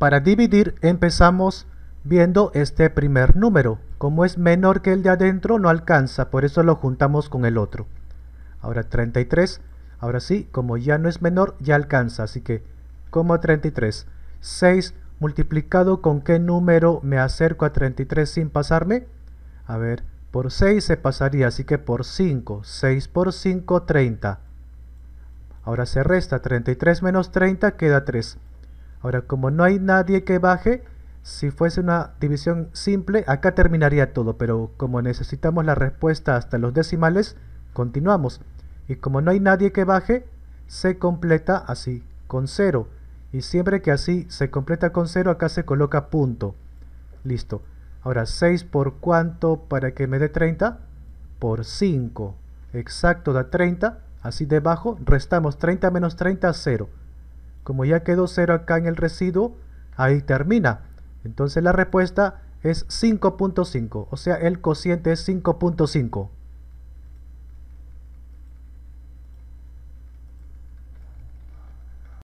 Para dividir empezamos viendo este primer número. Como es menor que el de adentro no alcanza, por eso lo juntamos con el otro. Ahora 33, ahora sí, como ya no es menor, ya alcanza, así que como 33. 6 multiplicado con qué número me acerco a 33 sin pasarme. A ver, por 6 se pasaría, así que por 5. 6 por 5, 30. Ahora se resta 33 menos 30, queda 3. Ahora, como no hay nadie que baje, si fuese una división simple, acá terminaría todo, pero como necesitamos la respuesta hasta los decimales, continuamos. Y como no hay nadie que baje, se completa así, con cero. Y siempre que así se completa con cero, acá se coloca punto. Listo. Ahora, 6 por cuánto para que me dé 30? Por 5. Exacto, da 30. Así debajo, restamos 30 menos 30, 0. Como ya quedó 0 acá en el residuo, ahí termina. Entonces la respuesta es 5.5, o sea, el cociente es 5.5.